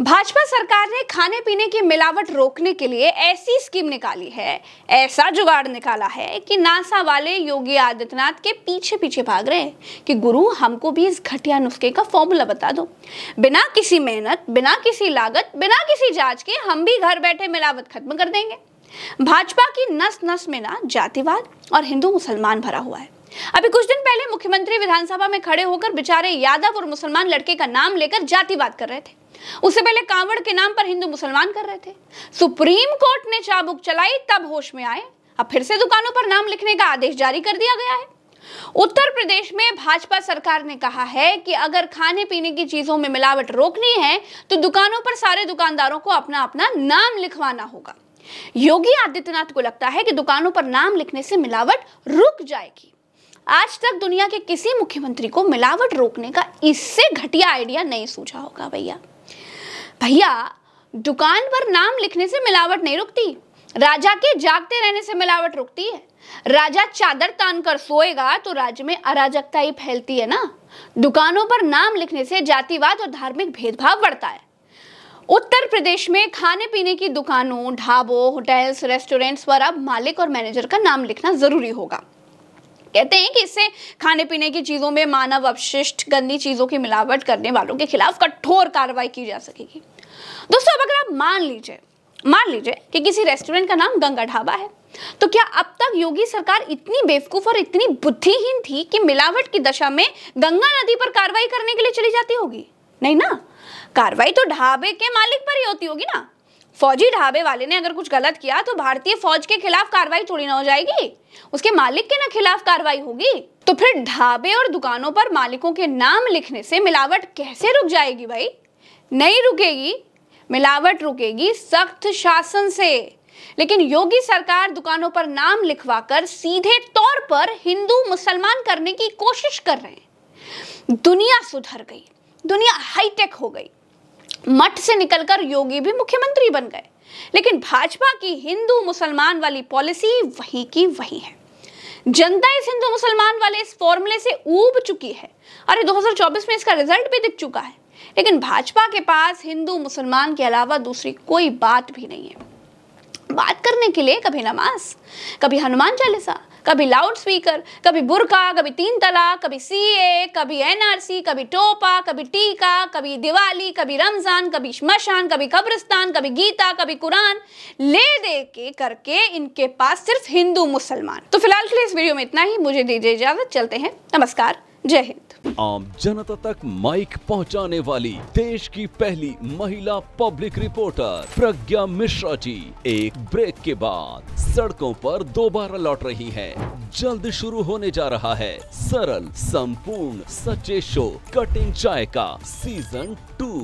भाजपा सरकार ने खाने पीने की मिलावट रोकने के लिए ऐसी स्कीम निकाली है ऐसा जुगाड़ निकाला है कि नासा वाले योगी आदित्यनाथ के पीछे पीछे भाग रहे हैं कि गुरु हमको भी इस घटिया नुस्खे का फॉर्मूला बता दो बिना किसी मेहनत बिना किसी लागत बिना किसी जांच के हम भी घर बैठे मिलावट खत्म कर देंगे भाजपा की नस नस में ना जातिवाद और हिंदू मुसलमान भरा हुआ है अभी कुछ दिन पहले मुख्यमंत्री विधानसभा में खड़े होकर बेचारे यादव और मुसलमान लड़के का नाम लेकर जातिवाद कर रहे थे उससे पहले कांवड़ के नाम पर हिंदू मुसलमान कर रहे थे सुप्रीम कोर्ट ने चाबुक चलाई तब होश में आए अब फिर से दुकानों पर नाम लिखने का आदेश जारी कर दिया गया है उत्तर प्रदेश में भाजपा सरकार ने कहा है कि अगर खाने पीने की चीजों में मिलावट रोकनी है तो दुकानों पर सारे दुकानदारों को अपना अपना नाम लिखवाना होगा योगी आदित्यनाथ को लगता है कि दुकानों पर नाम लिखने से मिलावट रुक जाएगी आज तक दुनिया के किसी मुख्यमंत्री को मिलावट रोकने का इससे घटिया आइडिया नहीं सूझा होगा भैया भैया दुकान पर नाम लिखने से मिलावट नहीं रुकती राजा के जागते रहने से मिलावट रुकती है राजा चादर तान कर सोएगा तो राज्य में अराजकता ही फैलती है ना दुकानों पर नाम लिखने से जातिवाद और धार्मिक भेदभाव बढ़ता है उत्तर प्रदेश में खाने पीने की दुकानों ढाबों होटल्स रेस्टोरेंट्स पर अब मालिक और मैनेजर का नाम लिखना जरूरी होगा कहते हैं कि इससे खाने पीने की चीज़ों में मानव अपशिष्ट गंदी चीज़ों की मिलावट करने वालों के खिलाफ कठोर कार्रवाई की जा सकेगी दोस्तों अब अगर आप मान लीजिए मान लीजिए कि किसी रेस्टोरेंट का नाम गंगा ढाबा है तो क्या अब तक योगी सरकार इतनी बेवकूफ और इतनी बुद्धिहीन थी कि मिलावट की दशा में गंगा नदी पर कार्रवाई करने के लिए चली जाती होगी नहीं ना कार्रवाई तो ढाबे के मालिक पर ही होती होगी ना फौजी ढाबे वाले ने अगर कुछ गलत किया तो भारतीय फौज के खिलाफ कार्रवाई थोड़ी ना हो जाएगी उसके मालिक के ना खिलाफ कार्रवाई होगी तो फिर ढाबे और दुकानों पर मालिकों के नाम लिखने से मिलावट कैसे रुक जाएगी भाई नहीं रुकेगी मिलावट रुकेगी सख्त शासन से लेकिन योगी सरकार दुकानों पर नाम लिखवाकर सीधे तौर पर हिंदू मुसलमान करने की कोशिश कर रहे हैं दुनिया सुधर गई दुनिया हाईटेक हो गई मठ से निकलकर योगी भी मुख्यमंत्री बन गए लेकिन भाजपा की हिंदू मुसलमान वाली पॉलिसी वही की वही है जनता इस हिंदू मुसलमान वाले इस फॉर्मूले से ऊब चुकी है अरे 2024 में इसका रिजल्ट भी दिख चुका है लेकिन भाजपा के पास हिंदू मुसलमान के अलावा दूसरी कोई बात भी नहीं है बात करने के लिए कभी नमाज कभी हनुमान चालीसा कभी लाउड स्पीकर कभी बुरका कभी तीन तला कभी सी ए कभी एनआरसी कभी टोपा कभी टीका कभी दिवाली कभी रमज़ान कभी शमशान कभी कब्रिस्तान कभी गीता कभी कुरान ले दे के करके इनके पास सिर्फ हिंदू मुसलमान तो फिलहाल के लिए इस वीडियो में इतना ही मुझे दीजिए इजाज़त चलते हैं नमस्कार जय हिंद आम जनता तक माइक पहुंचाने वाली देश की पहली महिला पब्लिक रिपोर्टर प्रज्ञा मिश्रा जी एक ब्रेक के बाद सड़कों पर दोबारा लौट रही है जल्द शुरू होने जा रहा है सरल संपूर्ण सच्चे शो कटिंग चाय का सीजन टू